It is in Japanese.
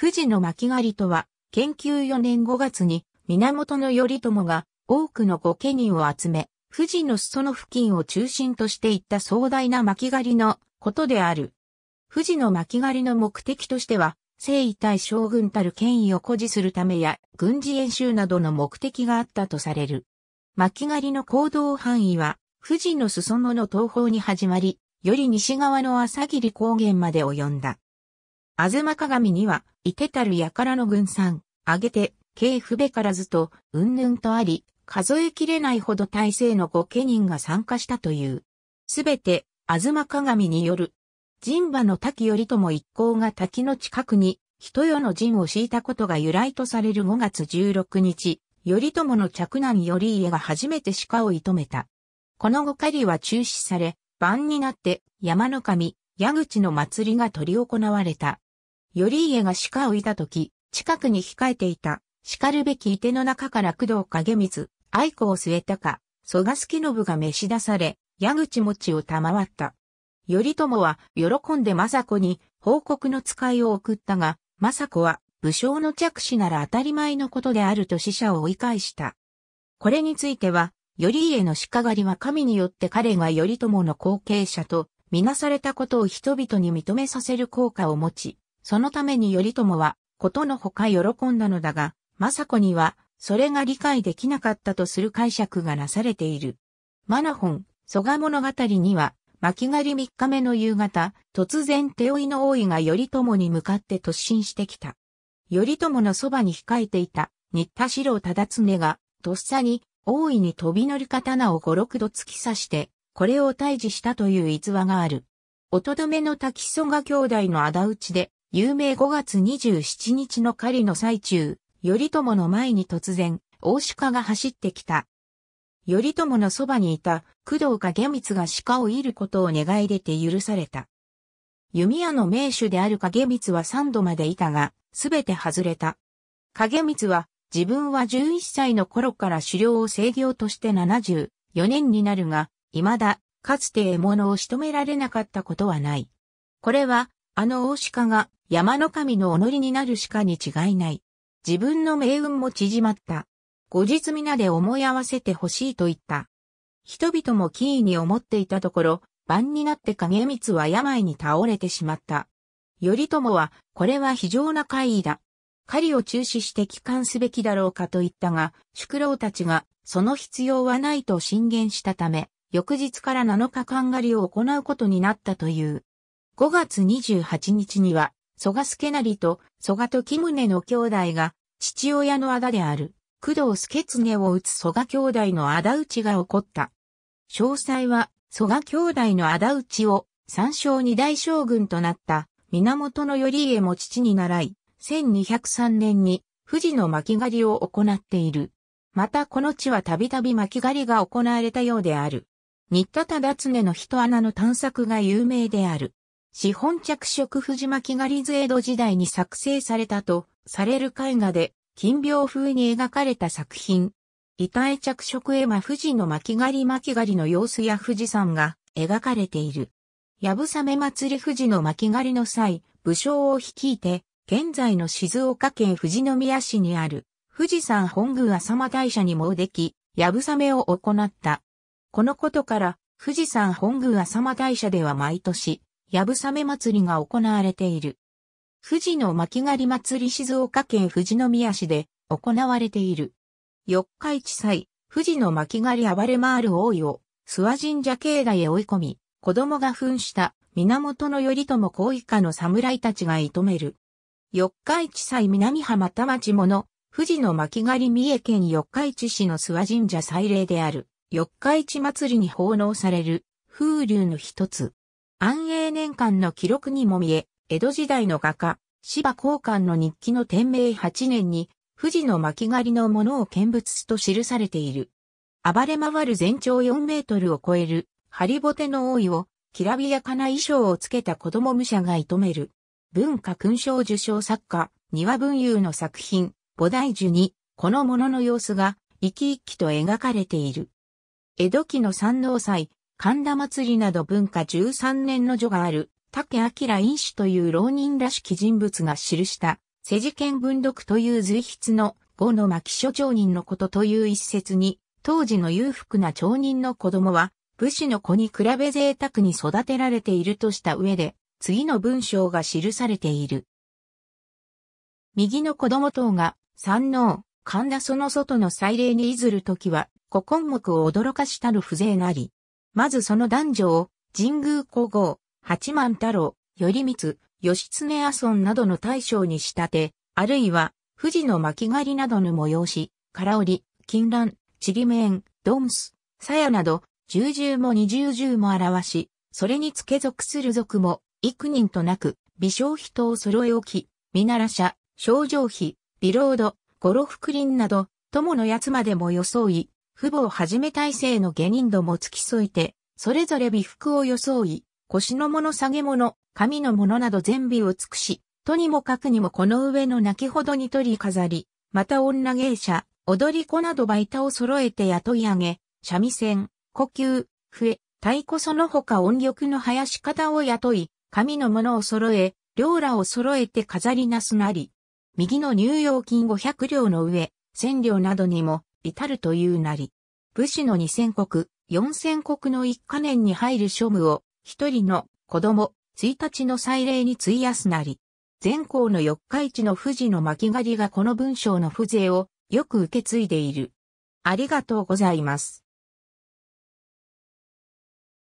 富士の巻狩りとは、研究4年5月に源頼朝が多くの御家人を集め、富士の裾野付近を中心としていった壮大な巻狩りのことである。富士の巻狩りの目的としては、征夷大将軍たる権威を誇示するためや、軍事演習などの目的があったとされる。巻狩りの行動範囲は、富士の裾野の東方に始まり、より西側の朝霧高原まで及んだ。あずま鏡には、いてたるやからの軍産、あげて、けいふべからずと、うんぬんとあり、数えきれないほど大勢の御家人が参加したという。すべて、あずま鏡による、神馬の滝頼朝一行が滝の近くに、人世の陣を敷いたことが由来とされる5月16日、頼朝の嫡男頼家が初めて鹿を射止めた。この後狩りは中止され、晩になって山の神、矢口の祭りが取り行われた。頼家が鹿を射た時、近くに控えていた、叱るべきい手の中から工藤影光、愛子を据えたか、蘇我助信が召し出され、矢口持を賜った。頼朝は喜んで政子に報告の使いを送ったが、政子は武将の着手なら当たり前のことであると死者を追い返した。これについては、頼家の鹿狩りは神によって彼が頼朝の後継者とみなされたことを人々に認めさせる効果を持ち、そのために頼朝は、ことのほか喜んだのだが、政子には、それが理解できなかったとする解釈がなされている。マナホン、蘇我物語には、巻狩り三日目の夕方、突然手負いの王位が頼朝に向かって突進してきた。頼朝のそばに控えていた、新田四郎忠常が、とっさに、大いに飛び乗る刀を五六度突き刺して、これを退治したという逸話がある。おとどめの滝蘇我兄弟の仇討ちで、有名5月27日の狩りの最中、頼朝の前に突然、大鹿が走ってきた。頼朝のそばにいた工藤が下光が鹿を射ることを願い出て許された。弓矢の名手である影光は3度までいたが、すべて外れた。影光は、自分は11歳の頃から狩猟を制御として74年になるが、未だ、かつて獲物を仕留められなかったことはない。これは、あの大鹿が山の神のおりになる鹿に違いない。自分の命運も縮まった。後日皆で思い合わせてほしいと言った。人々もキーに思っていたところ、晩になって影光は病に倒れてしまった。頼朝は、これは非常な怪異だ。狩りを中止して帰還すべきだろうかと言ったが、宿老たちが、その必要はないと進言したため、翌日から7日間狩りを行うことになったという。5月28日には、蘇我助成と蘇我時宗の兄弟が、父親の仇である、工藤助常を打つ蘇我兄弟の仇討ちが起こった。詳細は、蘇我兄弟の仇討ちを、三将二大将軍となった、源頼家も父に習い、1203年に、富士の巻狩りを行っている。またこの地はたびたび巻狩りが行われたようである。新田忠常の人穴の探索が有名である。資本着色藤巻狩図江戸時代に作成されたとされる絵画で、金描風に描かれた作品。板絵着色絵馬富士の巻狩巻狩の様子や富士山が描かれている。やぶさめ祭り富士の巻狩りの際、武将を率いて、現在の静岡県富士宮市にある、富士山本宮浅間大社に詣でき、やぶさめを行った。このことから、富士山本宮浅間大社では毎年、やぶさめ祭りが行われている。富士の巻狩り祭り静岡県富士宮市で行われている。四日市祭、富士の巻狩り暴れ回る王位を諏訪神社境内へ追い込み、子供が扮した源頼朝公以下の侍たちが射止める。四日市祭南浜田町者、富士の巻狩り三重県四日市市の諏訪神社祭礼である、四日市祭りに奉納される、風流の一つ。年間の記録にも見え、江戸時代の画家、芝公館の日記の天明8年に、富士の巻狩りのものを見物と記されている。暴れ回る全長4メートルを超える、ハリボテの王位を、きらびやかな衣装をつけた子供武者が射止める。文化勲章受賞作家、庭文雄の作品、菩提樹に、このものの様子が、生き生きと描かれている。江戸期の三能祭、神田祭りなど文化13年の序がある、竹明院主という浪人らしき人物が記した、世事件文読という随筆の五の巻書町人のことという一説に、当時の裕福な町人の子供は、武士の子に比べ贅沢に育てられているとした上で、次の文章が記されている。右の子供等が、三能、神田その外の祭礼にいずるときは、古今目を驚かしたる風情なり、まずその男女を、神宮皇后、八幡太郎、頼光、義経阿孫などの大将に仕立て、あるいは、富士の巻狩りなどの催し、唐織、金蘭、ちりめん、ドンス、鞘など、重獣も二重重も表し、それに付け属する族も、幾人となく、微小人を揃え置き、見ならしゃ、少女妃、ビロード、五六リンなど、友のやつまでも装い、父母をはじめ体制の下人ども付き添いて、それぞれ美服を装い、腰の物下げ物、髪の物など全備を尽くし、とにもかくにもこの上の泣きほどに取り飾り、また女芸者、踊り子などバイタを揃えて雇い上げ、三味線、呼吸、笛、太鼓その他音力の生やし方を雇い、神の物を揃え、両らを揃えて飾りなすなり。右の入用金500両の上、千両などにも、至るというなり、武士の二千国、四千国の一家年に入る庶務を、一人の子供、一日の祭礼に費やすなり、全校の四日市の富士の巻狩りがこの文章の風情をよく受け継いでいる。ありがとうございます。